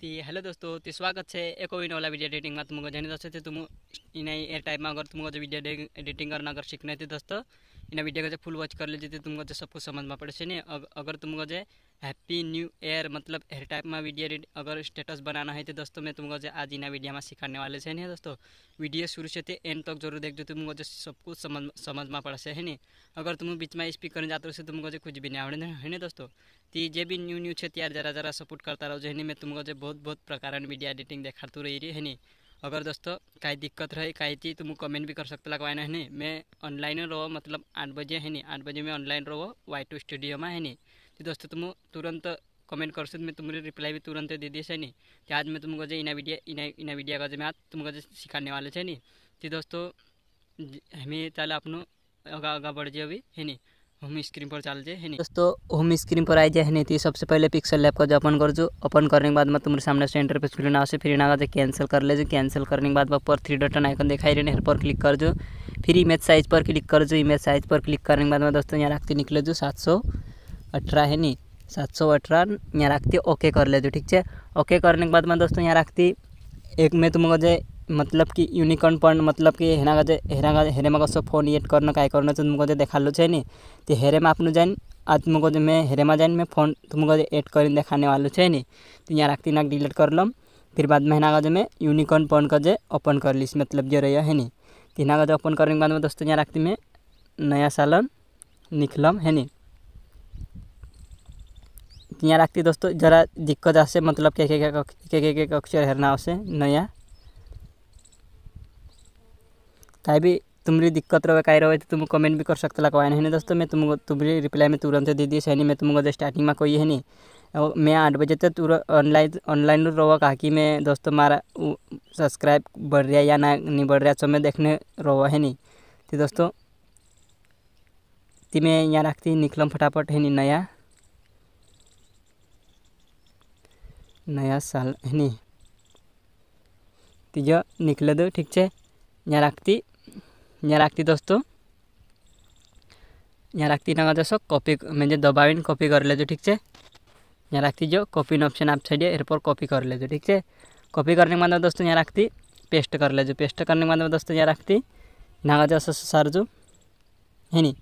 ती हेलो दोस्तों ती स्वागत है एक नवला वीडियो एडिटिंग में तुमको जानी दोस्तों तुम इन्हें एयर टाइम में अगर तुमको जो वीडियो एडिटिंग करना अगर सीखना थी दोस्तों इन वीडियो का फुल वॉच कर लीजिए तुमको सब कुछ समझ में पड़े नहीं अग, अगर तुमको जो हैप्पी न्यू ईयर मतलब हर टाइप में वीडियो अगर स्टेटस बनाना है तो दोस्तों मैं तुमको आज इन वीडियो में सिखाने वाले से नहीं दोस्तों वीडियो शुरू से थे तो एंड तक जरूर देख जो तुमको सब कुछ समझ समझ में पड़े है नहीं अगर तुम बीच में स्पीकर करने जाते हो तुमको कुछ भी नहीं आवड़े है ना दोस्तों तो ये भी न्यू न्यू है यार जरा जरा सपोर्ट करता रहो है मैं तुमको बहुत बहुत प्रकार वीडियो एडिटिंग देखातू रही है नहीं अगर दोस्तों कहीं दिक्कत रहे कहीं थी तुम तो कमेंट भी कर सकता लगवा है नहीं मैं ऑनलाइन रहो मतलब आठ बजे है नहीं आठ बजे में ऑनलाइन रहो वाई टू स्टूडियो में है नहीं तो दोस्तों तुम तो तुरंत कमेंट कर सकते मैं तुम्हारी रिप्लाई भी तुरंत दे दी है नहीं तो आज मैं तुमको जो इना वीडियो इना इना वीडियो का जो मैं आज तुमको जो सिखाने वाले है नहीं तो दोस्तों हमें चल अपनों आगा आगा बढ़ जाए अभी है नहीं होम स्क्रीन पर चल जाए दोस्तों होम स्क्रीन पर आई जाए है नहीं तो सबसे पहले पिक्सल लैप का जो ओपन कर जो ओपन करने के बाद मैं तुम्हारे सामने से इंटरफेस खुलने ना से फिर इन आगे कैंसिल कर ले जो कैंसिल करने के बाद पर थ्री डटन आइकन दिखाई रहे हैं पर क्लिक कर जो फिर इमेज साइज पर क्लिक कर जो इमेज साइज पर क्लिक करने के बाद मैं दोस्तों यहाँ रखते निकले जो सात सौ अठारह है नी सात सौ अठारह यहाँ ओके कर ले जो ठीक है ओके करने के बाद मैं दोस्तों यहाँ रखती एक में तुमको जो मतलब कि यूनिकॉर्न पॉइंट मतलब कि हेना हेरे हेरेमा सब फोन एड करना का करना तो तुमको देखा लो नी तो हेरेमा अपने जान आज तुमको मैं में जान मैं फोन तुमको एड कर देखाने वाले छे नी तो यहाँ रखती ना डिलीट कर लम फिर बाद में हेना मैं यूनिकॉर्न पॉइंट का जे ओपन कर ली मतलब जो रही है नी तो हिना का ओपन करने के बाद में दोस्तों यहाँ रखती मैं नया सालन निकलम है नी यहाँ रखती दोस्तों जरा दिक्कत आसे मतलब के के के अक्षर हेरना आसे नया कहीं भी तुम्हारी दिक्कत रहे कहीं रहे तो तुम कमेंट भी कर सकते लगवाए नहीं दोस्तों मैं तुमको तुम्हारी रिप्लाई में तुरंत दे दिए सही मैं तुमको स्टार्टिंग में कोई है नहीं और मैं आठ बजे तक तुरंत ऑनलाइन ऑनलाइन रहो कहा कि मैं दोस्तों मारा सब्सक्राइब बढ़ रहा है या ना नहीं बढ़ रहा है तो मैं देखने रहो है नहीं तो दोस्तों ती मैं यहाँ रखती निकलम फटाफट है नहीं नया नया साल है नहीं तीज तो निकल दो ठीक है यहाँ रखती यहाँ राख्ती दोस्तों यहाँ राख्ती ना दोस्तों कॉपी मैं दबावीन कॉपी कर जो ठीक है यहाँ राख्ती जो कॉपी ऑप्शन आप छड़िए एयरपोर्ट कॉपी कर लेजो ठीक है कॉपी करने के बाद दोस्तों यहाँ राख्ती पेस्ट कर जो पेस्ट करने के बाद दोस्तों यहाँ राख्ती नागा जैसो सार जो है नी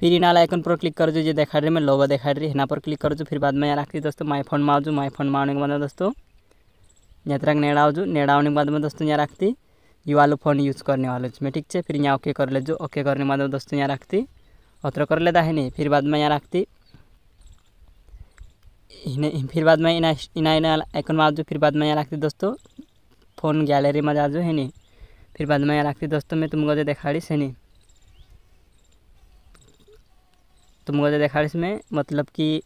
फिर इन वाला आइकन पर क्लिक कर जो ये देखा रही मैं लोगो देखा रही है पर क्लिक कर जो फिर बाद में यहाँ राखती दोस्तों माई फोन में आज माई फोन में आने के बाद दोस्तों यहाँ तक नेड़ा आज नेड़ा आने के बाद में दोस्तों यहाँ राखती ये वाला फ़ोन यूज़ करने वाले मैं ठीक है फिर यहाँ ओके कर ले जो ओके करने मतलब दोस्तों यहाँ रखती अत्र कर लेता है नहीं फिर बाद में यहाँ रखती फिर बाद में इना इना आइकन में आ फिर बाद में यहाँ रखती दोस्तों फ़ोन गैलरी में आ जाओ है नहीं फिर बाद में यहाँ रखती दोस्तों मैं तुमको जो रही है नहीं तुमको जो दिखाड़ीस रही मतलब कि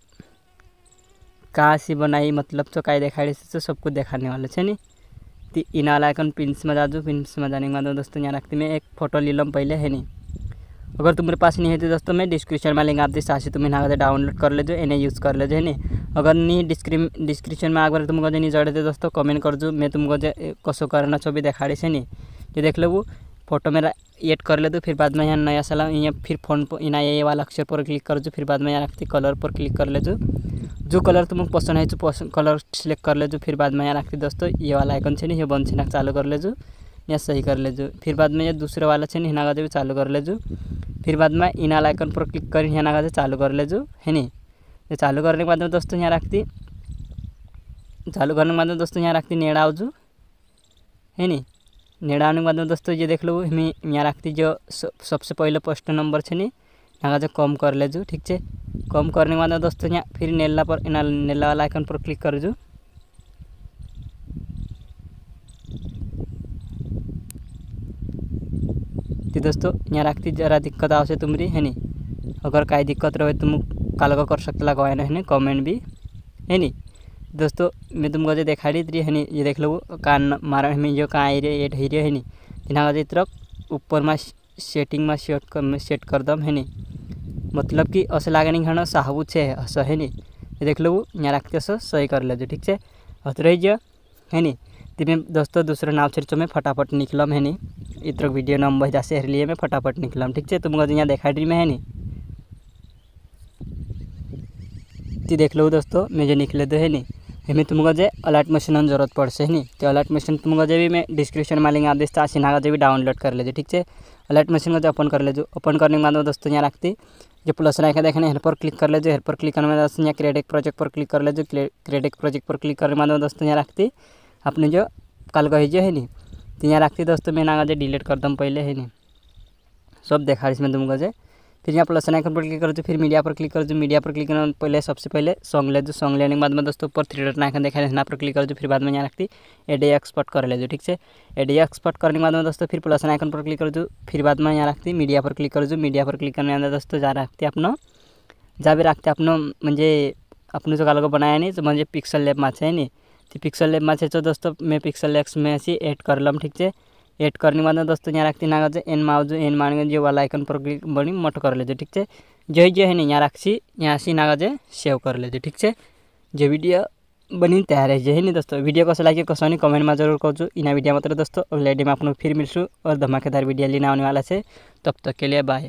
कहाँ से बनाई मतलब तो कहीं रही तो सबको दिखाने वाले है नहीं रखती इनाल आइकन पिन्स में जा जाओ पिन्स में जाने के बाद दोस्तों यहाँ रखती मैं एक फ़ोटो ले लूँ पहले है नहीं अगर तुम्हारे पास नहीं है तो दोस्तों मैं डिस्क्रिप्शन में लिंक आप दिस आशी तुम यहाँ डाउनलोड कर ले लेजो इन्हें यूज़ कर लेजो है नहीं अगर नहीं डिस्क्रिप डिस्क्रिप्शन में आगे तुमको जो नहीं जड़े थे दोस्तों कमेंट कर जो मैं तुमको जो कसो करना छवि देखा रही है नहीं ये देख लो फोटो मेरा एड कर ले दो फिर बाद में यहाँ नया सला यहाँ फिर फोन पर यहाँ ये वाला अक्षर पर क्लिक कर दो फिर बाद में यहाँ रखती कलर पर क्लिक कर ले दो जो कलर तुमको पसंद है पसंद कलर सिलेक्ट कर ले जो फिर बाद में यहाँ रखते दोस्तों ये वाला आइकन छे ये बंद छे चालू कर ले जो यहाँ सही कर ले जो फिर बाद में ये दूसरे वाला छे हिना का चालू कर ले जो फिर बाद में इनाल आइकन पर क्लिक कर यहाँ का चालू कर ले जो है नहीं ये चालू करने के बाद में दोस्तों यहाँ राखती चालू करने के बाद में दोस्तों यहाँ राखती नेड़ा जो है नहीं नेड़ा आने के बाद में दोस्तों ये देख लो हमें यहाँ रखती जो सबसे पहले पोस्ट नंबर छे नहीं लगा जो कम कर लेजू ठीक से कम करने के बाद दोस्तों यहाँ फिर नेला पर नेला वाला आइकन पर क्लिक कर जो तो दोस्तों यहाँ रखती जरा दिक्कत आवश्य तुम्हारी है नहीं अगर कहीं दिक्कत रहे तुम कल का कर सकता लगा है नहीं कमेंट भी है नहीं दोस्तों मैं तुमको जो देखा रही थी है नहीं ये देख लो कान मारा हमें जो कहाँ एरिया ये ढेरिया है नहीं तीन का ऊपर में सेटिंग में सेट कर દમ હે ને मतलब कि અસ લાગણી नहीं है साहबू હસ अस है नी देख लो यहाँ रखते सही कर लेते ठीक से हत रही है नी तो दोस्तों दूसरा नाम से में फटाफट निकलम है नी इतना वीडियो नंबर बजा से लिए मैं फटाफट निकलम ठीक है तुमको यहाँ देखा डी में है नी ती तो देख लो दोस्तों मैं जो निकले तो है नी हमें तुमको जो अलर्ट मशीन की जरूरत पड़ से है नी तो अलर्ट मशीन तुमको जब भी मैं डिस्क्रिप्शन में लिंक आदेश आशीन सीना जब भी डाउनलोड कर लेते ठीक है अलर्ट मशीन का जो ओपन कर लीजिए ओपन करने के बाद में दोस्तों यहाँ रखते जो प्लस राइखा देखने हेल्प पर क्लिक कर लीजिए हेल्प पर क्लिक करने के दोस्तों यहाँ क्रिएट प्रोजेक्ट पर क्लिक कर लीजिए क्रिएट एक प्रोजेक्ट पर क्लिक करने के बाद में दोस्तों यहाँ रखते अपने जो कल गई जो है नी तो यहाँ रखते दोस्तों मैं ना डिलीट कर दम पहले है नी सब देखा इसमें तुमको जो फिर यहाँ प्लस आइकन पर क्लिक कर दो फिर मीडिया पर क्लिक कर दो मीडिया पर क्लिक करना पहले सबसे पहले सॉन्ग ले दो सॉन्ग लेने के बाद में दोस्तों ऊपर थ्री डॉट आइकन देखा है यहाँ पर क्लिक कर दो फिर बाद में यहाँ रखती एडी एक्सपर्ट कर ले दो ठीक से एडी एक्सपर्ट करने के बाद में दोस्तों फिर प्लस आइकन पर क्लिक कर दो फिर बाद में यहाँ रखती मीडिया पर क्लिक कर दो मीडिया पर क्लिक करने के दोस्तों जहाँ रखते अपना जहाँ भी रखते अपनों मुझे अपने जो गालों को बनाया नहीं तो मुझे पिक्सल लेप में है नहीं तो पिक्सल लैब में तो दोस्तों मैं पिक्सल एक्स में ऐसी एड कर लम ठीक है एड करने के बाद दोस्तों यहाँ रखती ना एन माउज एन मारेंगे जो वाला आइकन पर क्लिक बनी मोट कर लेते ठीक है जो जो है यहाँ रखी यहाँ सी नागाजे सेव कर लेते ठीक है जो वीडियो बनी तैयार है यही नहीं दोस्तों वीडियो कसो लगे कसो नहीं कमेंट में जरूर करूँ इना वीडियो मात्र दोस्तों अगले डे में आपको लोग फिर मिलूँ और धमाकेदार वीडियो लेना आने वाला से तब तक के लिए बाय